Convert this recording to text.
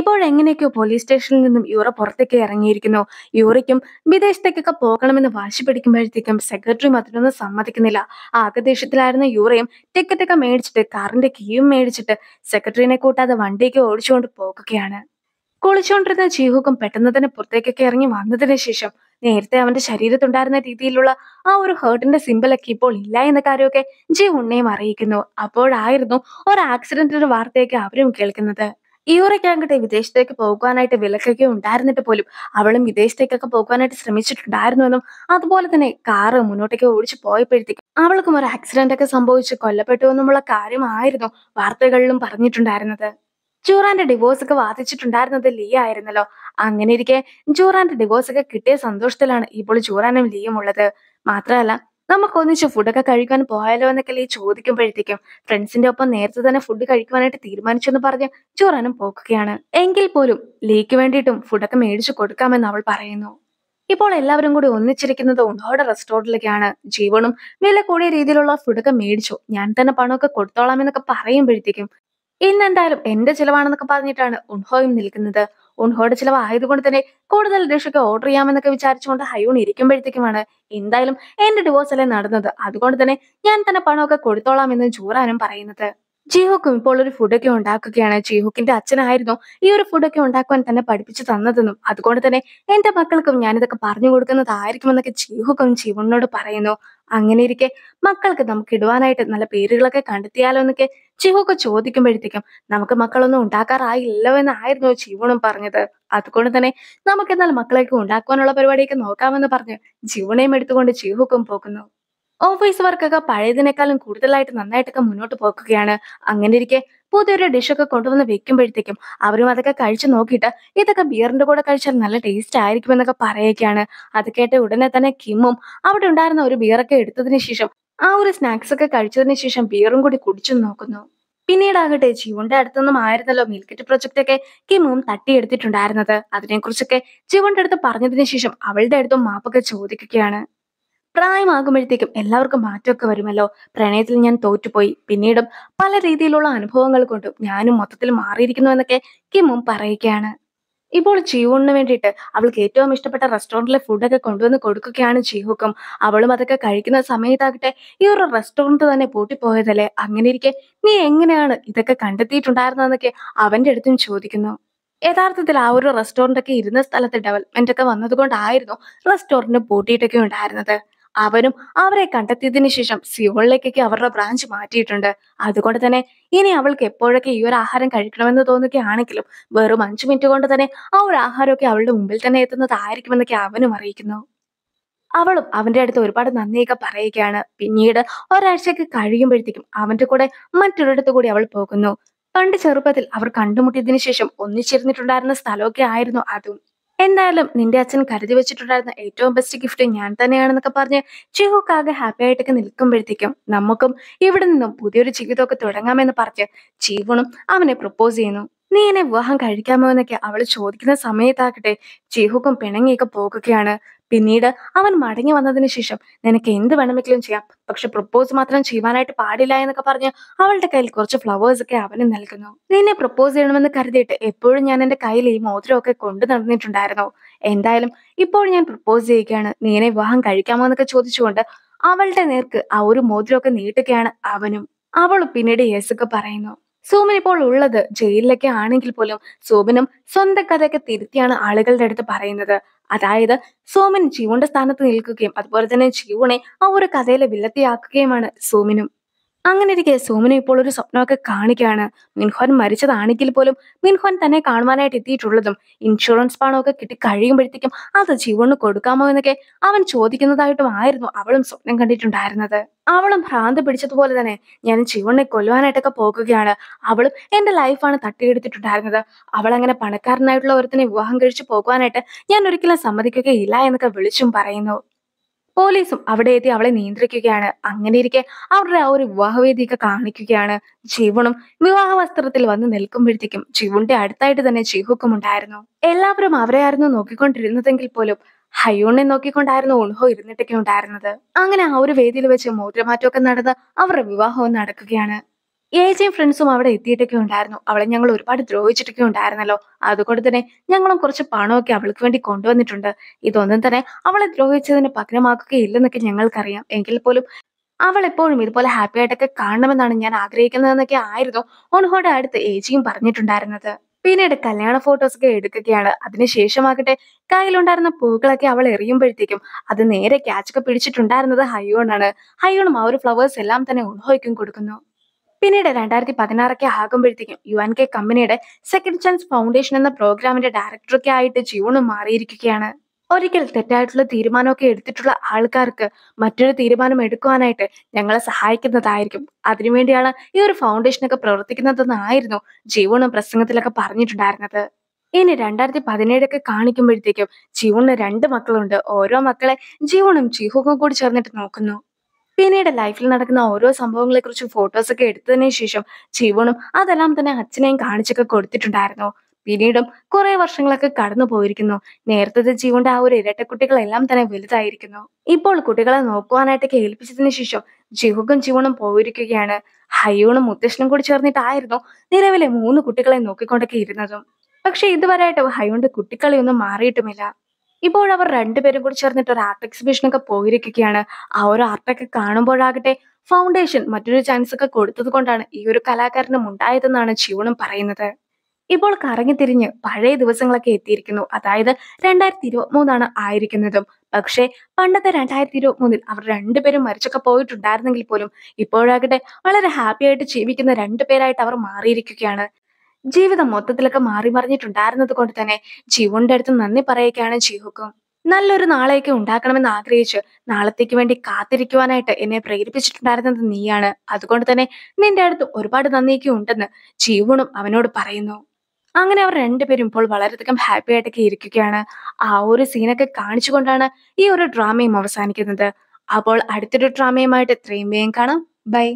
ഇപ്പോൾ പോലീസ് സ്റ്റേഷനിൽ നിന്നും യൂറ പുറത്തേക്ക് ഇറങ്ങിയിരിക്കുന്നു യൂറയ്ക്കും വിദേശത്തേക്കൊക്കെ പോകണമെന്ന് വാശി പിടിക്കുമ്പോഴത്തേക്കും സെക്രട്ടറി മാത്രമൊന്നും സമ്മതിക്കുന്നില്ല ആകദേശത്തിലായിരുന്ന യൂറയും ടിക്കറ്റൊക്കെ മേടിച്ചിട്ട് കാറിന്റെ കീയും മേടിച്ചിട്ട് സെക്രട്ടറിനെ കൂട്ടാതെ വണ്ടിയൊക്കെ ഓടിച്ചുകൊണ്ട് പോകുകയാണ് കുളിച്ചുകൊണ്ടിരുന്ന ജീവുകം പെട്ടെന്ന് തന്നെ പുറത്തേക്കൊക്കെ ഇറങ്ങി വന്നതിന് ശേഷം നേരത്തെ അവന്റെ ശരീരത്തുണ്ടായിരുന്ന രീതിയിലുള്ള ആ ഒരു ഹേർട്ടിന്റെ സിമ്പിളൊക്കെ ഇപ്പോൾ ഇല്ല എന്ന കാര്യമൊക്കെ ജി ഉണ്ണയും അറിയിക്കുന്നു അപ്പോഴായിരുന്നു ഒരു ആക്സിഡന്റിന്റെ വാർത്തയൊക്കെ അവരും കേൾക്കുന്നത് ഈവറയ്ക്ക് ആകട്ടെ വിദേശത്തേക്ക് പോകുവാനായിട്ട് വിലക്കൊക്കെ ഉണ്ടായിരുന്നിട്ട് പോലും അവളും വിദേശത്തേക്കൊക്കെ പോകുവാനായിട്ട് ശ്രമിച്ചിട്ടുണ്ടായിരുന്നുവെന്നും അതുപോലെ തന്നെ കാറ് മുന്നോട്ടേക്ക് ഓടിച്ചു പോയപ്പോഴത്തേക്കും അവൾക്കും ഒരു ആക്സിഡന്റ് ഒക്കെ സംഭവിച്ച് കൊല്ലപ്പെട്ടു എന്നുമുള്ള കാര്യമായിരുന്നു വാർത്തകളിലും പറഞ്ഞിട്ടുണ്ടായിരുന്നത് ജൂറാന്റെ ഡിവോഴ്സ് ഒക്കെ വാദിച്ചിട്ടുണ്ടായിരുന്നത് ലീ ആയിരുന്നല്ലോ അങ്ങനെ ഇരിക്കെ ജൂറാന്റെ ഡിവോഴ്സ് ഒക്കെ കിട്ടിയ സന്തോഷത്തിലാണ് ഇപ്പോൾ ജൂറാനും ലീയും ഉള്ളത് മാത്രമല്ല നമുക്ക് ഒന്നിച്ച് ഫുഡൊക്കെ കഴിക്കാൻ പോയാലോ എന്നൊക്കെ ഈ ചോദിക്കുമ്പോഴത്തേക്കും ഫ്രണ്ട്സിന്റെ ഒപ്പം നേരത്തെ തന്നെ ഫുഡ് കഴിക്കുവാനായിട്ട് തീരുമാനിച്ചെന്ന് പറഞ്ഞ് ചോറാനും പോക്കുകയാണ് എങ്കിൽ പോലും ലീക്ക് വേണ്ടിയിട്ടും ഫുഡൊക്കെ മേടിച്ചു കൊടുക്കാമെന്ന് അവൾ പറയുന്നു ഇപ്പോൾ എല്ലാവരും കൂടി ഒന്നിച്ചിരിക്കുന്നത് ഒന്നോടെ റെസ്റ്റോറൻറ്റിലേക്കാണ് ജീവനും വില കൂടിയ രീതിയിലുള്ള ഫുഡൊക്കെ മേടിച്ചു ഞാൻ തന്നെ പണമൊക്കെ കൊടുത്തോളാം എന്നൊക്കെ പറയുമ്പോഴത്തേക്കും ഇന്നെന്തായാലും എന്റെ ചിലവാണെന്നൊക്കെ പറഞ്ഞിട്ടാണ് ഉൺഹോയും നിൽക്കുന്നത് ചിലവ് ആയതുകൊണ്ട് തന്നെ കൂടുതൽ രക്ഷയ്ക്ക് ഓർഡർ ചെയ്യാമെന്നൊക്കെ വിചാരിച്ചുകൊണ്ട് ഹയൂൺ ഇരിക്കുമ്പോഴത്തേക്കുമാണ് എന്തായാലും എന്റെ ഡിവോഴ്സ് അല്ലേ നടന്നത് അതുകൊണ്ട് തന്നെ ഞാൻ തന്നെ പണമൊക്കെ കൊടുത്തോളാം എന്ന് ജൂറാനും പറയുന്നത് ജിഹുക്കും ഇപ്പോൾ ഒരു ഫുഡൊക്കെ ഉണ്ടാക്കുകയാണ് ജിഹുക്കിന്റെ അച്ഛനായിരുന്നു ഈ ഒരു ഫുഡൊക്കെ ഉണ്ടാക്കുവാൻ തന്നെ പഠിപ്പിച്ചു തന്നതെന്നും അതുകൊണ്ട് തന്നെ എന്റെ മക്കൾക്കും ഞാനിതൊക്കെ പറഞ്ഞു കൊടുക്കുന്നതായിരിക്കുമെന്നൊക്കെ ജിഹുക്കും ജീവനോട് പറയുന്നു അങ്ങനെ ഇരിക്കെ മക്കൾക്ക് നമുക്ക് ഇടുവാനായിട്ട് നല്ല പേരുകളൊക്കെ കണ്ടെത്തിയാലോ എന്നൊക്കെ ചിഹുക്ക് ചോദിക്കുമ്പോഴത്തേക്കും നമുക്ക് മക്കളൊന്നും ഉണ്ടാക്കാറായില്ലോ എന്നായിരുന്നു ജീവണും പറഞ്ഞത് അതുകൊണ്ട് തന്നെ നമുക്ക് എന്നാൽ മക്കളെയൊക്കെ ഉണ്ടാക്കുവാനുള്ള പരിപാടിയൊക്കെ നോക്കാമെന്ന് പറഞ്ഞ് ജീവണയും എടുത്തുകൊണ്ട് ചിഹുക്കും പോകുന്നു ഓഫീസ് വർക്കൊക്കെ പഴയതിനേക്കാളും കൂടുതലായിട്ട് നന്നായിട്ടൊക്കെ മുന്നോട്ട് പോക്കുകയാണ് അങ്ങനെ ഇരിക്കെ പുതിയൊരു ഡിഷൊക്കെ കൊണ്ടുവന്ന് വെക്കുമ്പോഴത്തേക്കും അവരും അതൊക്കെ കഴിച്ചു നോക്കിയിട്ട് ഇതൊക്കെ ബിയറിന്റെ കൂടെ കഴിച്ചാൽ നല്ല ടേസ്റ്റ് ആയിരിക്കും എന്നൊക്കെ പറയുകയാണ് അത് കേട്ട ഉടനെ തന്നെ കിമ്മും അവിടെ ഉണ്ടായിരുന്ന ഒരു ബിയറൊക്കെ എടുത്തതിന് ശേഷം ആ ഒരു സ്നാക്സ് ഒക്കെ കഴിച്ചതിന് ശേഷം ബിയറും കൂടി കുടിച്ചു നോക്കുന്നു പിന്നീടാകട്ടെ ജീവന്റെ അടുത്തൊന്നും ആയിരുന്നല്ലോ മിൽക്കറ്റ് പ്രൊജക്റ്റ് ഒക്കെ കിമും തട്ടിയെടുത്തിട്ടുണ്ടായിരുന്നത് അതിനെക്കുറിച്ചൊക്കെ ജീവന്റെ അടുത്ത് പറഞ്ഞതിന് ശേഷം അവളുടെ അടുത്തും മാപ്പൊക്കെ ചോദിക്കുകയാണ് പ്രായമാകുമ്പോഴത്തേക്കും എല്ലാവർക്കും മാറ്റമൊക്കെ വരുമല്ലോ പ്രണയത്തിൽ ഞാൻ തോറ്റുപോയി പിന്നീടും പല രീതിയിലുള്ള അനുഭവങ്ങൾ കൊണ്ടും ഞാനും മൊത്തത്തിൽ മാറിയിരിക്കുന്നു എന്നൊക്കെ കിമും പറയുകയാണ് ഇപ്പോൾ ചീവൂണിന് വേണ്ടിയിട്ട് അവൾക്ക് ഏറ്റവും ഇഷ്ടപ്പെട്ട റെസ്റ്റോറൻറ്റിലെ ഫുഡൊക്കെ കൊണ്ടുവന്ന് കൊടുക്കുകയാണ് ചീഹുക്കും അവളും അതൊക്കെ കഴിക്കുന്ന സമയത്താകട്ടെ ഈ ഒരു റെസ്റ്റോറൻറ്റ് തന്നെ പൂട്ടിപ്പോയതല്ലേ അങ്ങനെ ഇരിക്കെ നീ എങ്ങനെയാണ് ഇതൊക്കെ കണ്ടെത്തിയിട്ടുണ്ടായിരുന്നതെന്നൊക്കെ അവൻ്റെ അടുത്തും ചോദിക്കുന്നു യഥാർത്ഥത്തിൽ ആ ഒരു റെസ്റ്റോറൻ്റ് ഒക്കെ ഇരുന്ന സ്ഥലത്ത് ഡെവലപ്മെന്റ് ഒക്കെ വന്നതുകൊണ്ടായിരുന്നു റെസ്റ്റോറൻറ്റ് പൂട്ടിയിട്ടൊക്കെ ഉണ്ടായിരുന്നത് അവനും അവരെ കണ്ടെത്തിയതിന് ശേഷം സിയോളിലേക്കൊക്കെ അവരുടെ ബ്രാഞ്ച് മാറ്റിയിട്ടുണ്ട് അതുകൊണ്ട് തന്നെ ഇനി അവൾക്ക് എപ്പോഴൊക്കെ ഈ ഒരു ആഹാരം കഴിക്കണമെന്ന് തോന്നുകയാണെങ്കിലും വെറും അഞ്ചു മിനിറ്റ് കൊണ്ട് തന്നെ ആ ഒരു ആഹാരമൊക്കെ അവളുടെ മുമ്പിൽ തന്നെ എത്തുന്നതായിരിക്കുമെന്നൊക്കെ അവനും അറിയിക്കുന്നു അവളും അവന്റെ അടുത്ത് ഒരുപാട് നന്ദിയൊക്കെ പറയുകയാണ് പിന്നീട് ഒരാഴ്ചയൊക്കെ കഴിയുമ്പോഴത്തേക്കും അവന്റെ കൂടെ മറ്റൊരിടത്തു കൂടി അവൾ പോകുന്നു പണ്ട് ചെറുപ്പത്തിൽ അവർ കണ്ടുമുട്ടിയതിനു ശേഷം ഒന്നിച്ചിരുന്നിട്ടുണ്ടായിരുന്ന സ്ഥലമൊക്കെ ആയിരുന്നു അതും എന്തായാലും നിന്റെ അച്ഛൻ കരുതി വെച്ചിട്ടുണ്ടായിരുന്ന ഏറ്റവും ബെസ്റ്റ് ഗിഫ്റ്റ് ഞാൻ തന്നെയാണെന്നൊക്കെ പറഞ്ഞ് ചിഹുക്ക് ആകെ ഹാപ്പി ആയിട്ടൊക്കെ നിൽക്കുമ്പോഴത്തേക്കും നമുക്കും ഇവിടെ നിന്നും പുതിയൊരു ജീവിതമൊക്കെ തുടങ്ങാമെന്ന് പറഞ്ഞ് ചിഹുണും അവനെ പ്രപ്പോസ് ചെയ്യുന്നു നീ എന്നെ വിവാഹം കഴിക്കാമോ എന്നൊക്കെ അവൾ ചോദിക്കുന്ന സമയത്താകട്ടെ ചിഹുക്കും പിണങ്ങിയൊക്കെ പോകുകയാണ് പിന്നീട് അവൻ മടങ്ങി വന്നതിന് ശേഷം നിനക്ക് എന്ത് വേണമെങ്കിലും ചെയ്യാം പക്ഷെ പ്രപ്പോസ് മാത്രം ചെയ്യുവാനായിട്ട് പാടില്ല എന്നൊക്കെ പറഞ്ഞ് അവളുടെ കയ്യിൽ കുറച്ച് ഫ്ലവേഴ്സ് ഒക്കെ അവന് നൽകുന്നു നിന്നെ പ്രപ്പോസ് ചെയ്യണമെന്ന് കരുതിയിട്ട് എപ്പോഴും ഞാൻ എന്റെ കയ്യിൽ ഈ മോതിരമൊക്കെ കൊണ്ടു നടന്നിട്ടുണ്ടായിരുന്നു എന്തായാലും ഇപ്പോൾ ഞാൻ പ്രപ്പോസ് ചെയ്യുകയാണ് നീനെ വിവാഹം കഴിക്കാമോ എന്നൊക്കെ ചോദിച്ചുകൊണ്ട് അവളുടെ നേർക്ക് ആ ഒരു മോതിരമൊക്കെ നീട്ടുകയാണ് അവനും അവൾ പിന്നീട് യെസ് ഒക്കെ പറയുന്നു സോമൻ ഇപ്പോൾ ഉള്ളത് ജയിലിലൊക്കെ ആണെങ്കിൽ പോലും സോമനും സ്വന്തം കഥയൊക്കെ തിരുത്തിയാണ് ആളുകളുടെ അടുത്ത് പറയുന്നത് അതായത് സോമൻ ജീവന്റെ സ്ഥാനത്ത് നിൽക്കുകയും അതുപോലെ തന്നെ ജീവനെ ആ ഒരു കഥയിലെ വില്ലത്തിയാക്കുകയുമാണ് സോമിനും അങ്ങനെ ഇരിക്കെ സോമന ഇപ്പോൾ ഒരു സ്വപ്നമൊക്കെ കാണിക്കുകയാണ് മിൻഹോൻ മരിച്ചതാണെങ്കിൽ പോലും മിൻഹോൻ തന്നെ കാണുവാനായിട്ട് എത്തിയിട്ടുള്ളതും ഇൻഷുറൻസ് പണമൊക്കെ കിട്ടി കഴിയുമ്പോഴത്തേക്കും അത് ജീവണ് കൊടുക്കാമോ എന്നൊക്കെ അവൻ ചോദിക്കുന്നതായിട്ടും ആയിരുന്നു അവളും സ്വപ്നം കണ്ടിട്ടുണ്ടായിരുന്നത് അവളും ഭ്രാന്ത് പിടിച്ചതുപോലെ തന്നെ ഞാൻ ജീവനെ കൊല്ലുവാനായിട്ടൊക്കെ പോകുകയാണ് അവളും എൻ്റെ ലൈഫാണ് തട്ടിയെടുത്തിട്ടുണ്ടായിരുന്നത് അവൾ അങ്ങനെ പണക്കാരനായിട്ടുള്ള ഒരുത്തിനെ വിവാഹം കഴിച്ചു പോകുവാനായിട്ട് ഞാൻ ഒരിക്കലും സമ്മതിക്കുകയില്ല എന്നൊക്കെ വിളിച്ചും പറയുന്നു പോലീസും അവിടെ എത്തി അവളെ നിയന്ത്രിക്കുകയാണ് അങ്ങനെ ഇരിക്കെ അവരുടെ ആ ഒരു വിവാഹവേദിയൊക്കെ കാണിക്കുകയാണ് ജീവണും വിവാഹ വസ്ത്രത്തിൽ വന്ന് നിൽക്കുമ്പോഴത്തേക്കും ജീവുണ്ടെ അടുത്തായിട്ട് തന്നെ ജീഹുക്കും ഉണ്ടായിരുന്നു എല്ലാവരും ആയിരുന്നു നോക്കിക്കൊണ്ടിരുന്നതെങ്കിൽ പോലും ഹയോണിനെ നോക്കിക്കൊണ്ടായിരുന്നു ഉൺഹോ ഇരുന്നിട്ടൊക്കെ ഉണ്ടായിരുന്നത് അങ്ങനെ ആ ഒരു വേദിയിൽ വെച്ച് മോതിരമാറ്റമൊക്കെ നടന്ന് അവരുടെ വിവാഹവും നടക്കുകയാണ് ഏജയും ഫ്രണ്ട്സും അവിടെ എത്തിയിട്ടൊക്കെ ഉണ്ടായിരുന്നു അവളെ ഞങ്ങൾ ഒരുപാട് ദ്രോഹിച്ചിട്ടൊക്കെ ഉണ്ടായിരുന്നല്ലോ അതുകൊണ്ട് തന്നെ ഞങ്ങളും കുറച്ച് പണമൊക്കെ അവൾക്ക് വേണ്ടി കൊണ്ടുവന്നിട്ടുണ്ട് ഇതൊന്നും തന്നെ അവളെ ദ്രോഹിച്ചതിന് പകരമാക്കുകയില്ലെന്നൊക്കെ ഞങ്ങൾക്കറിയാം എങ്കിൽ പോലും അവൾ എപ്പോഴും ഇതുപോലെ ഹാപ്പി ആയിട്ടൊക്കെ കാണണമെന്നാണ് ഞാൻ ആഗ്രഹിക്കുന്നതെന്നൊക്കെ ആയിരുന്നു ഓൺഹോടെ അടുത്ത് ഏജിയും പറഞ്ഞിട്ടുണ്ടായിരുന്നത് പിന്നീട് കല്യാണ ഫോട്ടോസ് ഒക്കെ എടുക്കുകയാണ് അതിനുശേഷമാകട്ടെ കയ്യിലുണ്ടായിരുന്ന പൂക്കളൊക്കെ അവൾ എറിയുമ്പോഴത്തേക്കും അത് നേരെ ക്യാച്ചൊക്കെ പിടിച്ചിട്ടുണ്ടായിരുന്നത് ഹയോണാണ് ഹയോണും ആ ഒരു ഫ്ലവേഴ്സ് എല്ലാം തന്നെ ഉൾഹോയ്ക്കും കൊടുക്കുന്നു പിന്നീട് രണ്ടായിരത്തി പതിനാറൊക്കെ ആകുമ്പോഴത്തേക്കും യു എൻ കെ കമ്പനിയുടെ സെക്കൻഡ് ചാൻസ് ഫൗണ്ടേഷൻ എന്ന പ്രോഗ്രാമിന്റെ ഡയറക്ടറൊക്കെ ആയിട്ട് ജീവണും മാറിയിരിക്കുകയാണ് ഒരിക്കൽ തെറ്റായിട്ടുള്ള തീരുമാനമൊക്കെ എടുത്തിട്ടുള്ള ആൾക്കാർക്ക് മറ്റൊരു തീരുമാനം എടുക്കുവാനായിട്ട് ഞങ്ങളെ സഹായിക്കുന്നതായിരിക്കും അതിനുവേണ്ടിയാണ് ഈ ഒരു ഫൗണ്ടേഷനൊക്കെ പ്രവർത്തിക്കുന്നതെന്നായിരുന്നു ജീവണ് പ്രസംഗത്തിലൊക്കെ പറഞ്ഞിട്ടുണ്ടായിരുന്നത് ഇനി രണ്ടായിരത്തി പതിനേഴൊക്കെ കാണിക്കുമ്പോഴത്തേക്കും ജീവണിന് രണ്ട് മക്കളുണ്ട് ഓരോ മക്കളെ ജീവണും ജീഹുവും കൂടി ചേർന്നിട്ട് നോക്കുന്നു പിന്നീട് ലൈഫിൽ നടക്കുന്ന ഓരോ സംഭവങ്ങളെക്കുറിച്ചും ഫോട്ടോസൊക്കെ എടുത്തതിനു ശേഷം ജീവനും അതെല്ലാം തന്നെ അച്ഛനെയും കാണിച്ചൊക്കെ കൊടുത്തിട്ടുണ്ടായിരുന്നു പിന്നീടും കുറെ വർഷങ്ങളൊക്കെ കടന്നു പോയിരിക്കുന്നു നേരത്തെ ജീവന്റെ ആ ഒരു ഇരട്ടക്കുട്ടികളെല്ലാം തന്നെ വലുതായിരിക്കുന്നു ഇപ്പോൾ കുട്ടികളെ നോക്കുവാനായിട്ടൊക്കെ ഏൽപ്പിച്ചതിനു ശേഷം ജീവകും ജീവനും പോയിരിക്കുകയാണ് ഹയ്യൂണും മുത്തശ്ശനും കൂടി ചേർന്നിട്ടായിരുന്നു നിലവിലെ മൂന്ന് കുട്ടികളെ നോക്കിക്കൊണ്ടൊക്കെ ഇരുന്നതും പക്ഷെ ഇതുവരെയായിട്ട് ഹയ്യൂണ്ട് കുട്ടിക്കളിയൊന്നും മാറിയിട്ടുമില്ല ഇപ്പോൾ അവർ രണ്ടുപേരും കൂടി ചേർന്നിട്ട് ഒരു ആർട്ട് എക്സിബിഷനൊക്കെ പോയിരിക്കുകയാണ് ആ ഒരു ആർട്ടൊക്കെ കാണുമ്പോഴാകട്ടെ ഫൗണ്ടേഷൻ മറ്റൊരു ചാൻസ് ഒക്കെ കൊടുത്തത് കൊണ്ടാണ് ഈ ഒരു കലാകാരനും ഉണ്ടായതെന്നാണ് ജീവനും പറയുന്നത് ഇപ്പോൾ കറങ്ങി തിരിഞ്ഞ് പഴയ ദിവസങ്ങളൊക്കെ എത്തിയിരിക്കുന്നു അതായത് രണ്ടായിരത്തി മൂന്നാണ് ആയിരിക്കുന്നതും പക്ഷേ പണ്ടത്തെ രണ്ടായിരത്തി മൂന്നിൽ അവർ രണ്ടുപേരും മരിച്ചൊക്കെ പോയിട്ടുണ്ടായിരുന്നെങ്കിൽ പോലും ഇപ്പോഴാകട്ടെ വളരെ ഹാപ്പി ആയിട്ട് ജീവിക്കുന്ന രണ്ടുപേരായിട്ട് അവർ മാറിയിരിക്കുകയാണ് ജീവിതം മൊത്തത്തിലൊക്കെ മാറി മറിഞ്ഞിട്ടുണ്ടായിരുന്നത് കൊണ്ട് തന്നെ ജീവന്റെ അടുത്ത് നന്ദി പറയുകയാണ് ജീവുക്കും നല്ലൊരു നാളെയൊക്കെ ഉണ്ടാക്കണമെന്ന് ആഗ്രഹിച്ച് നാളത്തേക്ക് വേണ്ടി കാത്തിരിക്കുവാനായിട്ട് എന്നെ പ്രേരിപ്പിച്ചിട്ടുണ്ടായിരുന്നത് നീയാണ് അതുകൊണ്ട് തന്നെ നിന്റെ അടുത്ത് ഒരുപാട് നന്ദിയൊക്കെ ഉണ്ടെന്ന് ജീവനും അവനോട് പറയുന്നു അങ്ങനെ അവർ രണ്ടുപേരും ഇപ്പോൾ വളരെയധികം ഹാപ്പി ആയിട്ടൊക്കെ ഇരിക്കുകയാണ് ആ ഒരു സീനൊക്കെ കാണിച്ചുകൊണ്ടാണ് ഈ ഒരു ഡ്രാമയും അവസാനിക്കുന്നത് അപ്പോൾ അടുത്തൊരു ഡ്രാമയുമായിട്ട് ഇത്രയും വേഗം കാണാം ബൈ